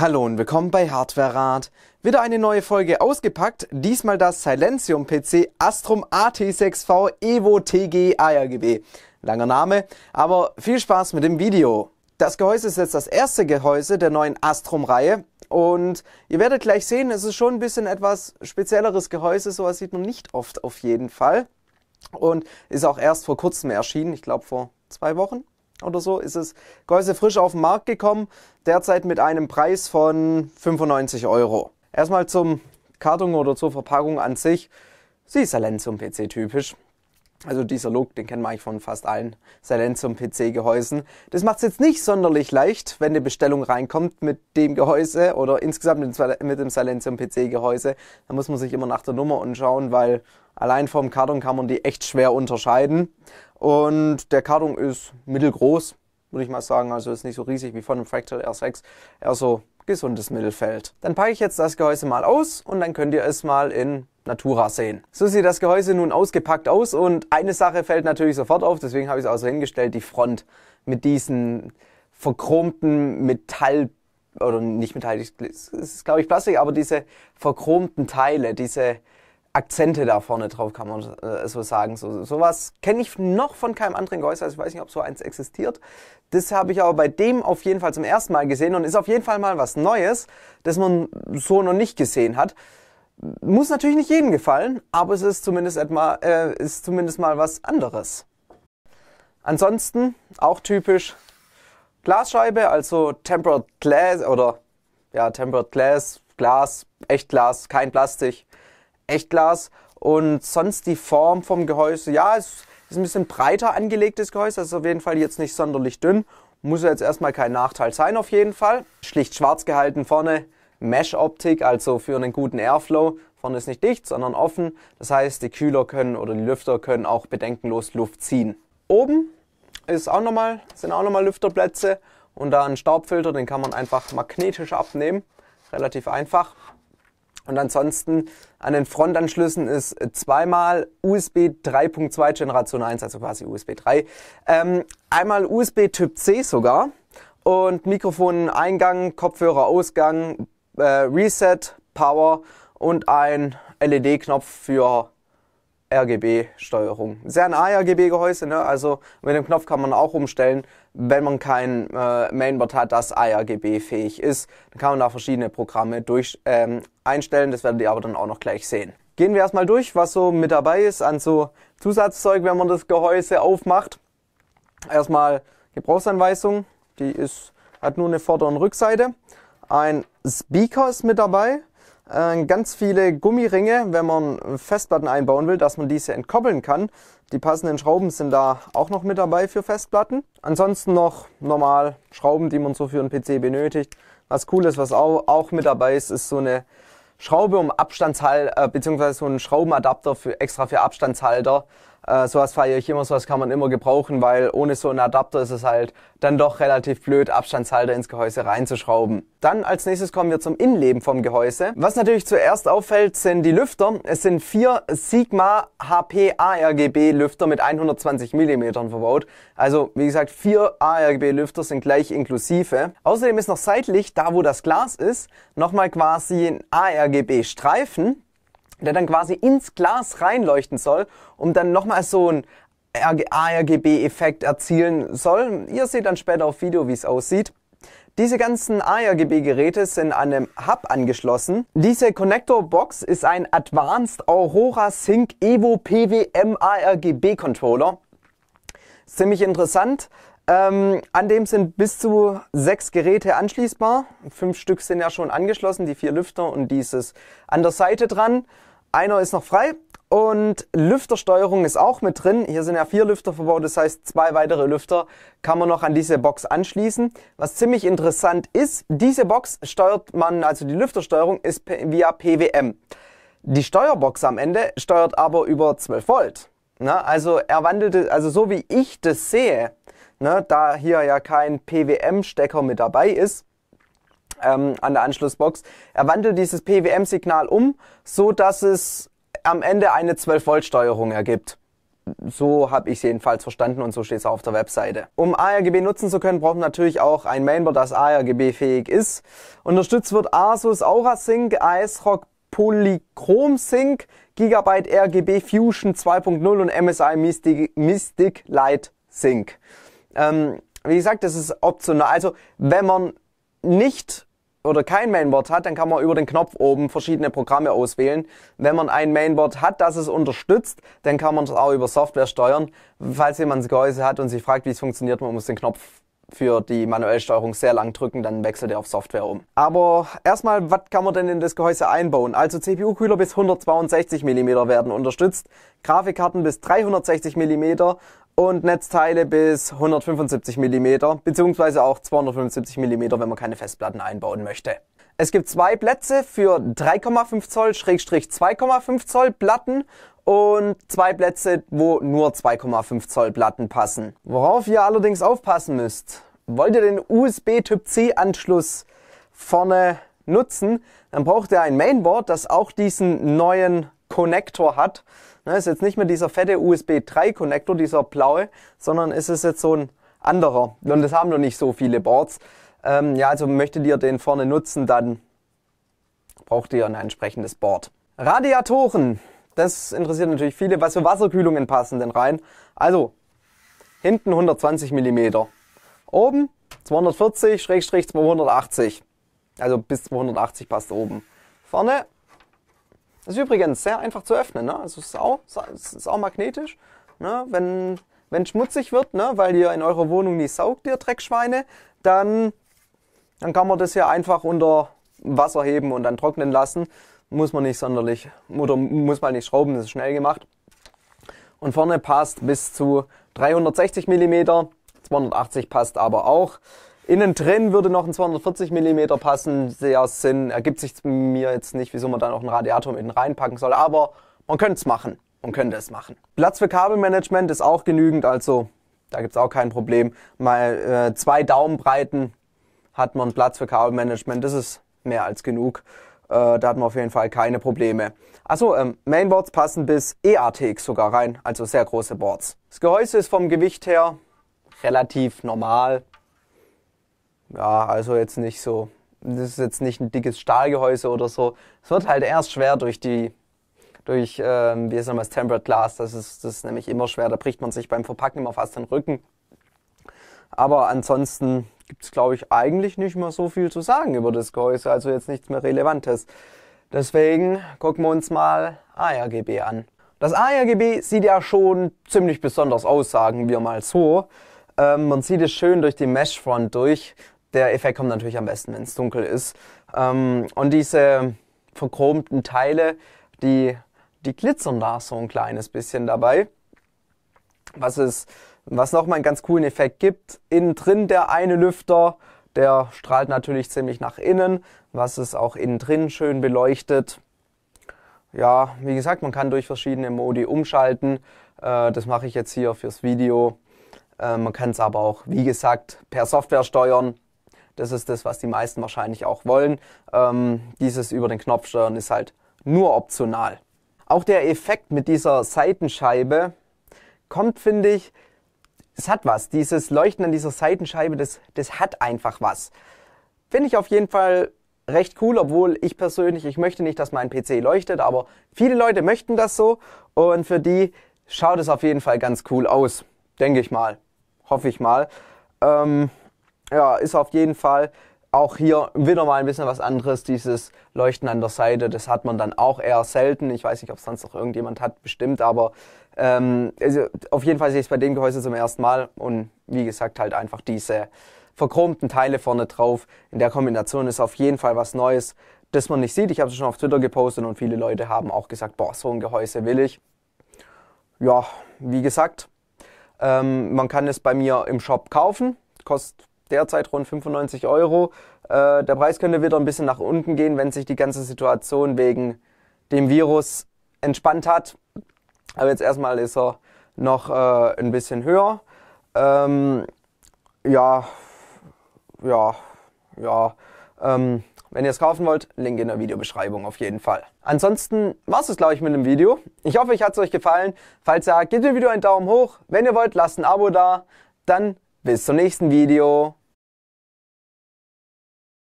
Hallo und willkommen bei Hardware Rat. Wieder eine neue Folge ausgepackt, diesmal das Silencium PC Astrum AT6V Evo TG ARGB. Langer Name, aber viel Spaß mit dem Video. Das Gehäuse ist jetzt das erste Gehäuse der neuen Astrum-Reihe und ihr werdet gleich sehen, es ist schon ein bisschen etwas spezielleres Gehäuse, sowas sieht man nicht oft auf jeden Fall und ist auch erst vor kurzem erschienen, ich glaube vor zwei Wochen, oder so ist es Gehäuse frisch auf den Markt gekommen, derzeit mit einem Preis von 95 Euro. Erstmal zum Karton oder zur Verpackung an sich. Sie ist Salen zum PC typisch. Also dieser Look, den kennen wir eigentlich von fast allen Silenzium-PC-Gehäusen. Das macht es jetzt nicht sonderlich leicht, wenn eine Bestellung reinkommt mit dem Gehäuse oder insgesamt mit dem Silenzium-PC-Gehäuse. Da muss man sich immer nach der Nummer anschauen, weil allein vom Karton kann man die echt schwer unterscheiden. Und der Karton ist mittelgroß, würde ich mal sagen. Also ist nicht so riesig wie von einem Fractal R6. Eher so gesundes Mittelfeld. Dann packe ich jetzt das Gehäuse mal aus und dann könnt ihr es mal in Natura sehen. So sieht das Gehäuse nun ausgepackt aus und eine Sache fällt natürlich sofort auf, deswegen habe ich es auch so hingestellt, die Front mit diesen verchromten Metall oder nicht Metall, es ist glaube ich Plastik, aber diese verchromten Teile, diese Akzente da vorne drauf, kann man äh, so sagen. So, sowas kenne ich noch von keinem anderen Gehäuse, also ich weiß nicht, ob so eins existiert. Das habe ich aber bei dem auf jeden Fall zum ersten Mal gesehen und ist auf jeden Fall mal was Neues, das man so noch nicht gesehen hat. Muss natürlich nicht jedem gefallen, aber es ist zumindest, etwa, äh, ist zumindest mal was anderes. Ansonsten auch typisch Glasscheibe, also Tempered Glass oder ja, Tempered Glass, Glas, Echtglas, kein Plastik. Echtglas. Und sonst die Form vom Gehäuse, ja, es ist ein bisschen breiter angelegtes Gehäuse, also auf jeden Fall jetzt nicht sonderlich dünn. Muss jetzt erstmal kein Nachteil sein auf jeden Fall. Schlicht schwarz gehalten vorne, Mesh-Optik, also für einen guten Airflow. Vorne ist nicht dicht, sondern offen. Das heißt, die Kühler können oder die Lüfter können auch bedenkenlos Luft ziehen. Oben ist auch noch mal, sind auch nochmal Lüfterplätze und da ein Staubfilter, den kann man einfach magnetisch abnehmen. Relativ einfach. Und ansonsten an den Frontanschlüssen ist zweimal USB 3.2 Generation 1, also quasi USB 3. Ähm, einmal USB Typ C sogar und Mikrofon Eingang, Kopfhörer Ausgang, äh, Reset, Power und ein LED-Knopf für RGB-Steuerung. Sehr ein ARGB-Gehäuse, ne? also mit dem Knopf kann man auch umstellen, wenn man kein äh, Mainboard hat, das ARGB-fähig ist, dann kann man da verschiedene Programme durch ähm, einstellen. Das werdet ihr aber dann auch noch gleich sehen. Gehen wir erstmal durch, was so mit dabei ist an so Zusatzzeug, wenn man das Gehäuse aufmacht. Erstmal Gebrauchsanweisung, die ist, hat nur eine Vorder- und Rückseite. Ein Speaker ist mit dabei, äh, ganz viele Gummiringe, wenn man Festplatten einbauen will, dass man diese entkoppeln kann. Die passenden Schrauben sind da auch noch mit dabei für Festplatten. Ansonsten noch normal Schrauben, die man so für einen PC benötigt. Was cool ist, was auch, mit dabei ist, ist so eine Schraube um Abstandshalter, beziehungsweise so ein Schraubenadapter für extra für Abstandshalter äh, sowas feiere ich immer, sowas kann man immer gebrauchen, weil ohne so einen Adapter ist es halt dann doch relativ blöd, Abstandshalter ins Gehäuse reinzuschrauben. Dann als nächstes kommen wir zum Innenleben vom Gehäuse. Was natürlich zuerst auffällt, sind die Lüfter. Es sind vier Sigma HP ARGB Lüfter mit 120 Millimetern verbaut. Also wie gesagt, vier ARGB Lüfter sind gleich inklusive. Außerdem ist noch seitlich, da wo das Glas ist, nochmal quasi ein ARGB Streifen, der dann quasi ins Glas reinleuchten soll, um dann nochmal so ein ARGB-Effekt erzielen soll. Ihr seht dann später auf Video, wie es aussieht. Diese ganzen ARGB-Geräte sind an einem Hub angeschlossen. Diese Connector-Box ist ein Advanced Aurora Sync Evo PWM ARGB-Controller. Ziemlich interessant. Ähm, an dem sind bis zu sechs Geräte anschließbar. Fünf Stück sind ja schon angeschlossen, die vier Lüfter und dieses an der Seite dran. Einer ist noch frei und Lüftersteuerung ist auch mit drin. Hier sind ja vier Lüfter verbaut, das heißt zwei weitere Lüfter kann man noch an diese Box anschließen. Was ziemlich interessant ist, diese Box steuert man, also die Lüftersteuerung ist via PWM. Die Steuerbox am Ende steuert aber über 12 Volt. Na, ne? also er wandelte, also so wie ich das sehe, na, ne, da hier ja kein PWM-Stecker mit dabei ist, ähm, an der Anschlussbox. Er wandelt dieses PWM-Signal um, so dass es am Ende eine 12-Volt-Steuerung ergibt. So habe ich es jedenfalls verstanden und so steht es auf der Webseite. Um ARGB nutzen zu können, braucht man natürlich auch ein Mainboard, das ARGB-fähig ist. Unterstützt wird Asus AuraSync, ASRock Polychrom Sync, Gigabyte RGB Fusion 2.0 und MSI Mystic, Mystic Light Sync. Ähm, wie gesagt, das ist optional. Also wenn man nicht oder kein Mainboard hat, dann kann man über den Knopf oben verschiedene Programme auswählen. Wenn man ein Mainboard hat, das es unterstützt, dann kann man es auch über Software steuern. Falls jemand ein Gehäuse hat und sich fragt, wie es funktioniert, man muss den Knopf für die manuelle Steuerung sehr lang drücken, dann wechselt ihr auf Software um. Aber erstmal, was kann man denn in das Gehäuse einbauen? Also CPU-Kühler bis 162 mm werden unterstützt, Grafikkarten bis 360 mm und Netzteile bis 175 mm, beziehungsweise auch 275 mm, wenn man keine Festplatten einbauen möchte. Es gibt zwei Plätze für 3,5 Zoll, Schrägstrich 2,5 Zoll Platten und zwei Plätze, wo nur 2,5 Zoll Platten passen. Worauf ihr allerdings aufpassen müsst, wollt ihr den USB Typ C Anschluss vorne nutzen, dann braucht ihr ein Mainboard, das auch diesen neuen Connector hat. Das ne, ist jetzt nicht mehr dieser fette USB 3 connector dieser blaue, sondern ist es jetzt so ein anderer. Und das haben noch nicht so viele Boards. Ähm, ja, also möchtet ihr den vorne nutzen, dann braucht ihr ein entsprechendes Board. Radiatoren. Das interessiert natürlich viele. Was für Wasserkühlungen passen denn rein? Also, hinten 120 mm. Oben 240-280. Also bis 280 passt oben. Vorne ist übrigens sehr einfach zu öffnen. Ne? Also ist auch, ist auch magnetisch. Ne? Wenn wenn schmutzig wird, ne? weil ihr in eurer Wohnung nicht saugt, ihr Dreckschweine, dann, dann kann man das hier einfach unter Wasser heben und dann trocknen lassen muss man nicht sonderlich, oder muss man nicht schrauben, das ist schnell gemacht. Und vorne passt bis zu 360 mm, 280 passt aber auch. Innen drin würde noch ein 240 mm passen. Sehr Sinn ergibt sich mir jetzt nicht, wieso man da noch ein Radiator mit reinpacken soll, aber man könnte es machen. Man könnte es machen. Platz für Kabelmanagement ist auch genügend, also da gibt es auch kein Problem. Mal äh, zwei Daumenbreiten hat man Platz für Kabelmanagement. Das ist mehr als genug. Äh, da hatten wir auf jeden Fall keine Probleme. Achso, ähm, Mainboards passen bis EATX sogar rein, also sehr große Boards. Das Gehäuse ist vom Gewicht her relativ normal. Ja, also jetzt nicht so, das ist jetzt nicht ein dickes Stahlgehäuse oder so. Es wird halt erst schwer durch die, durch, ähm, wie ist nochmal, das Tempered Glass. Das ist, das ist nämlich immer schwer, da bricht man sich beim Verpacken immer fast den Rücken. Aber ansonsten gibt es, glaube ich, eigentlich nicht mehr so viel zu sagen über das Gehäuse, also jetzt nichts mehr Relevantes. Deswegen gucken wir uns mal ARGB an. Das ARGB sieht ja schon ziemlich besonders aus, sagen wir mal so. Ähm, man sieht es schön durch die Meshfront durch. Der Effekt kommt natürlich am besten, wenn es dunkel ist. Ähm, und diese verchromten Teile, die, die glitzern da so ein kleines bisschen dabei. Was es was nochmal einen ganz coolen Effekt gibt, innen drin der eine Lüfter, der strahlt natürlich ziemlich nach innen, was es auch innen drin schön beleuchtet. Ja, wie gesagt, man kann durch verschiedene Modi umschalten. Äh, das mache ich jetzt hier fürs Video. Äh, man kann es aber auch, wie gesagt, per Software steuern. Das ist das, was die meisten wahrscheinlich auch wollen. Ähm, dieses über den Knopf steuern ist halt nur optional. Auch der Effekt mit dieser Seitenscheibe kommt, finde ich, es hat was. Dieses Leuchten an dieser Seitenscheibe, das, das hat einfach was. Finde ich auf jeden Fall recht cool, obwohl ich persönlich, ich möchte nicht, dass mein PC leuchtet, aber viele Leute möchten das so und für die schaut es auf jeden Fall ganz cool aus. Denke ich mal. Hoffe ich mal. Ähm, ja, ist auf jeden Fall auch hier wieder mal ein bisschen was anderes, dieses Leuchten an der Seite, das hat man dann auch eher selten. Ich weiß nicht, ob es sonst noch irgendjemand hat, bestimmt, aber ähm, also auf jeden Fall sehe ich es bei dem Gehäuse zum ersten Mal und wie gesagt halt einfach diese verchromten Teile vorne drauf. In der Kombination ist auf jeden Fall was Neues, das man nicht sieht. Ich habe es schon auf Twitter gepostet und viele Leute haben auch gesagt, boah, so ein Gehäuse will ich. Ja, wie gesagt, ähm, man kann es bei mir im Shop kaufen, kostet derzeit rund 95 Euro. Äh, der Preis könnte wieder ein bisschen nach unten gehen, wenn sich die ganze Situation wegen dem Virus entspannt hat. Aber jetzt erstmal ist er noch äh, ein bisschen höher. Ähm, ja, ja, ja. Ähm, wenn ihr es kaufen wollt, Link in der Videobeschreibung auf jeden Fall. Ansonsten war es glaube ich mit dem Video. Ich hoffe, euch hat es euch gefallen. Falls ja, gebt dem Video einen Daumen hoch. Wenn ihr wollt, lasst ein Abo da. Dann bis zum nächsten Video.